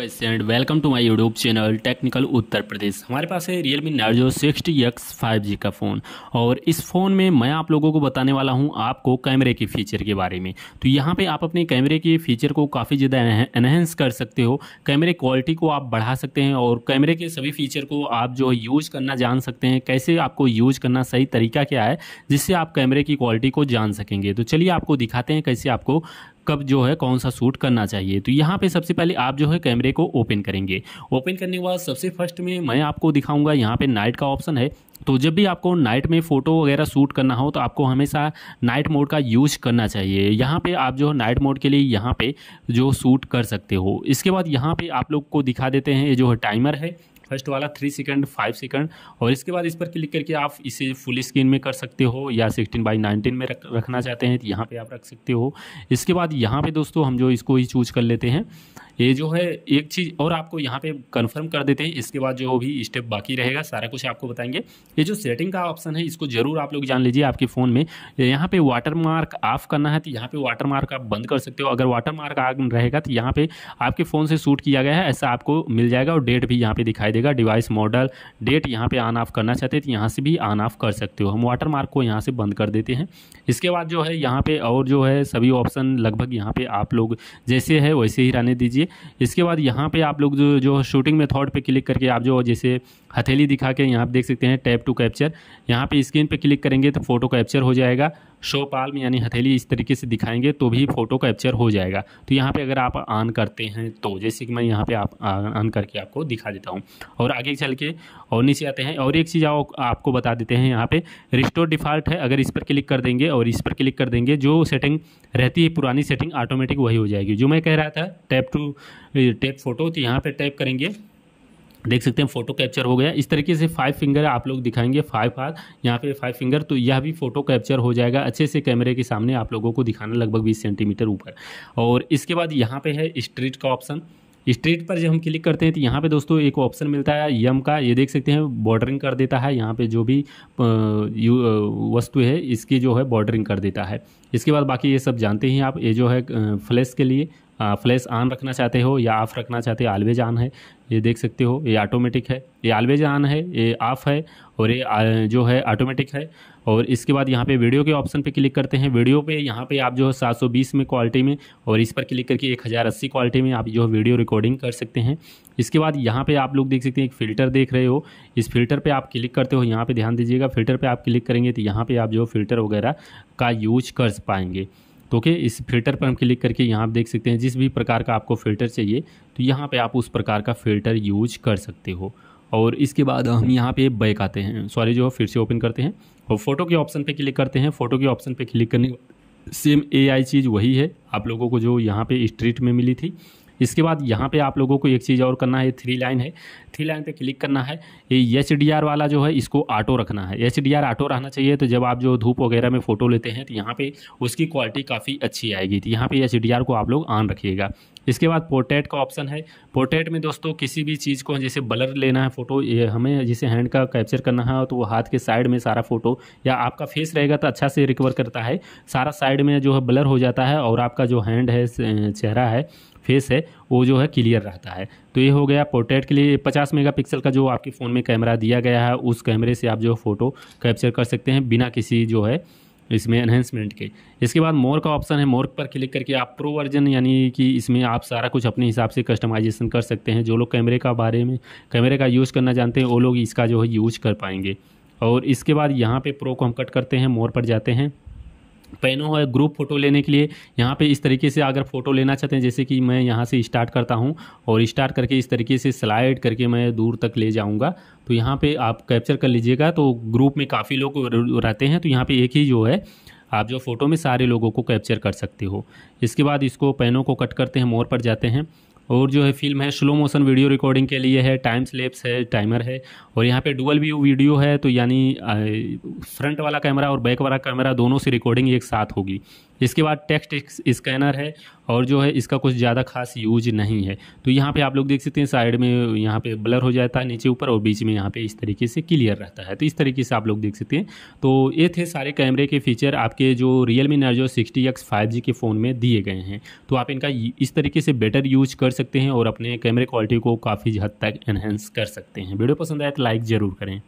and welcome to my YouTube channel technical Uttar Pradesh हमारे पास है Realme Narzo sixty X five G का phone और इस फ़ोन में मैं आप लोगों को बताने वाला हूं आपको कैमरे के फीचर के बारे में तो यहां पे आप अपने कैमरे के फीचर को काफ़ी ज़्यादा एनहेंस कर सकते हो कैमरे क्वालिटी को आप बढ़ा सकते हैं और कैमरे के सभी फीचर को आप जो यूज़ करना जान सकते हैं कैसे आपको यूज़ करना सही तरीका क्या है जिससे आप कैमरे की क्वालिटी को जान सकेंगे तो चलिए आपको दिखाते हैं कैसे आपको कब जो है कौन सा शूट करना चाहिए तो यहाँ पे सबसे पहले आप जो है कैमरे को ओपन करेंगे ओपन करने के बाद सबसे फर्स्ट में मैं आपको दिखाऊंगा यहाँ पे नाइट का ऑप्शन है तो जब भी आपको नाइट में फ़ोटो वगैरह शूट करना हो तो आपको हमेशा नाइट मोड का यूज करना चाहिए यहाँ पे आप जो नाइट मोड के लिए यहाँ पे जो शूट कर सकते हो इसके बाद यहाँ पे आप लोग को दिखा देते हैं ये जो है टाइमर है फर्स्ट वाला थ्री सेकंड फाइव सेकंड और इसके बाद इस पर क्लिक करके आप इसे फुल स्क्रीन में कर सकते हो या सिक्सटीन बाई नाइनटीन में रख, रखना चाहते हैं तो यहाँ पर आप रख सकते हो इसके बाद यहाँ पर दोस्तों हम जो इसको ही चूज कर लेते हैं ये जो है एक चीज़ और आपको यहाँ पे कंफर्म कर देते हैं इसके बाद जो भी स्टेप बाकी रहेगा सारा कुछ आपको बताएंगे ये जो सेटिंग का ऑप्शन है इसको ज़रूर आप लोग जान लीजिए आपके फ़ोन में यहाँ पे वाटर मार्क ऑफ करना है तो यहाँ पे वाटर मार्क आप बंद कर सकते हो अगर वाटर मार्क ऑन रहेगा तो यहाँ पे आपके फ़ोन से शूट किया गया है ऐसा आपको मिल जाएगा और डेट भी यहाँ पर दिखाई देगा डिवाइस मॉडल डेट यहाँ पर ऑन ऑफ करना चाहते हैं तो यहाँ से भी ऑन ऑफ कर सकते हो हम वाटर मार्क को यहाँ से बंद कर देते हैं इसके बाद जो है यहाँ पर और जो है सभी ऑप्शन लगभग यहाँ पर आप लोग जैसे है वैसे ही रहने दीजिए इसके बाद यहाँ पे आप लोग जो जो शूटिंग मेथड पे क्लिक करके आप जो जैसे हथेली दिखा के यहाँ पर देख सकते हैं टैप टू कैप्चर यहाँ पे स्क्रीन पे क्लिक करेंगे तो फोटो कैप्चर हो जाएगा शो पाल्म यानी हथेली इस तरीके से दिखाएंगे तो भी फोटो कैप्चर हो जाएगा तो यहाँ पे अगर आप ऑन करते हैं तो जैसे कि मैं यहाँ पे आप ऑन करके आपको दिखा देता हूँ और आगे चल के और नीचे आते हैं और एक चीज़ आपको बता देते हैं यहाँ पे रिस्टोर डिफ़ॉल्ट है अगर इस पर क्लिक कर देंगे और इस पर क्लिक कर देंगे जो सेटिंग रहती है पुरानी सेटिंग ऑटोमेटिक वही हो जाएगी जो मैं कह रहा था टैप टू टैप फोटो तो यहाँ पर टैप करेंगे देख सकते हैं फोटो कैप्चर हो गया इस तरीके से फाइव फिंगर आप लोग दिखाएंगे फाइव हाथ यहाँ पे फाइव फिंगर तो यह भी फोटो कैप्चर हो जाएगा अच्छे से कैमरे के सामने आप लोगों को दिखाना लगभग बीस सेंटीमीटर ऊपर और इसके बाद यहाँ पे है स्ट्रीट का ऑप्शन स्ट्रीट पर जब हम क्लिक करते हैं तो यहाँ पे दोस्तों एक ऑप्शन मिलता है यम का ये देख सकते हैं बॉर्डरिंग कर देता है यहाँ पे जो भी वस्तु है इसकी जो है बॉर्डरिंग कर देता है इसके बाद बाकी ये सब जानते हैं आप ये जो है फ्लैश के लिए फ्लैश ऑन रखना चाहते हो या ऑफ़ रखना चाहते हो आलवेज ऑन है ये देख सकते हो ये ऑटोमेटिक है ये आलवेज ऑन है ये ऑफ़ है और ये जो है ऑटोमेटिक है और इसके बाद यहाँ पे वीडियो के ऑप्शन पे क्लिक करते हैं वीडियो पे यहाँ पे आप जो है सात में क्वालिटी में और इस पर क्लिक करके एक क्वालिटी में आप जो है वीडियो रिकॉर्डिंग कर सकते हैं इसके बाद यहाँ पर आप लोग देख सकते हैं एक फ़िल्टर देख रहे हो इस फिल्टर पर आप क्लिक करते हो यहाँ पर ध्यान दीजिएगा फिल्टर पर आप क्लिक करेंगे तो यहाँ पर आप जो फिल्टर वगैरह का यूज कर पाएंगे तो ओके इस फिल्टर पर हम क्लिक करके यहाँ आप देख सकते हैं जिस भी प्रकार का आपको फ़िल्टर चाहिए तो यहाँ पे आप उस प्रकार का फ़िल्टर यूज कर सकते हो और इसके बाद हम यहाँ पे बैक आते हैं सॉरी जो फिर से ओपन करते हैं और फोटो के ऑप्शन पे क्लिक करते हैं फोटो के ऑप्शन पे क्लिक करने सेम एआई चीज़ वही है आप लोगों को जो यहाँ पे स्ट्रीट में मिली थी इसके बाद यहाँ पे आप लोगों को एक चीज़ और करना है थ्री लाइन है थ्री लाइन पे क्लिक करना है ये एच वाला जो है इसको ऑटो रखना है एच ऑटो रहना चाहिए तो जब आप जो धूप वगैरह में फ़ोटो लेते हैं तो यहाँ पर उसकी क्वालिटी काफ़ी अच्छी आएगी तो यहाँ पर एच को आप लोग ऑन रखिएगा इसके बाद पोर्ट्रेट का ऑप्शन है पोर्ट्रेट में दोस्तों किसी भी चीज़ को जैसे ब्लर लेना है फ़ोटो ये हमें जैसे हैंड का कैप्चर करना है तो वो हाथ के साइड में सारा फ़ोटो या आपका फेस रहेगा तो अच्छा से रिकवर करता है सारा साइड में जो है ब्लर हो जाता है और आपका जो हैंड है चेहरा है फेस है वो जो है क्लियर रहता है तो ये हो गया पोर्ट्रेट के लिए 50 मेगापिक्सल का जो आपके फ़ोन में कैमरा दिया गया है उस कैमरे से आप जो फ़ोटो कैप्चर कर सकते हैं बिना किसी जो है इसमें एनहेंसमेंट के इसके बाद मोर का ऑप्शन है मोर पर क्लिक करके आप प्रो वर्जन यानी कि इसमें आप सारा कुछ अपने हिसाब से कस्टमाइजेशन कर सकते हैं जो लोग कैमरे का बारे में कैमरे का यूज़ करना जानते हैं वो लोग इसका जो है यूज कर पाएंगे और इसके बाद यहाँ पे प्रो को हम कट करते हैं मोर पर जाते हैं पैनो है ग्रुप फ़ोटो लेने के लिए यहाँ पे इस तरीके से अगर फ़ोटो लेना चाहते हैं जैसे कि मैं यहाँ से स्टार्ट करता हूँ और स्टार्ट करके इस तरीके से स्लाइड करके मैं दूर तक ले जाऊँगा तो यहाँ पे आप कैप्चर कर लीजिएगा तो ग्रुप में काफ़ी लोग रहते हैं तो यहाँ पे एक ही जो है आप जो फ़ोटो में सारे लोगों को कैप्चर कर सकते हो इसके बाद इसको पेनों को कट करते हैं मोर पर जाते हैं और जो है फिल्म है स्लो मोशन वीडियो रिकॉर्डिंग के लिए है टाइम स्लेप्स है टाइमर है और यहाँ पे डुअल व्यू वीडियो है तो यानी फ्रंट वाला कैमरा और बैक वाला कैमरा दोनों से रिकॉर्डिंग एक साथ होगी इसके बाद टेक्स्ट स्कैनर है और जो है इसका कुछ ज़्यादा खास यूज नहीं है तो यहाँ पे आप लोग देख सकते हैं साइड में यहाँ पे ब्लर हो जाता है नीचे ऊपर और बीच में यहाँ पे इस तरीके से क्लियर रहता है तो इस तरीके से आप लोग देख सकते हैं तो ये थे सारे कैमरे के फीचर आपके जो Realme Narzo sixty X five G के फ़ोन में दिए गए हैं तो आप इनका इस तरीके से बेटर यूज कर सकते हैं और अपने कैमरे क्वालिटी को काफ़ी हद तक एनहेंस कर सकते हैं वीडियो पसंद आए तो लाइक ज़रूर करें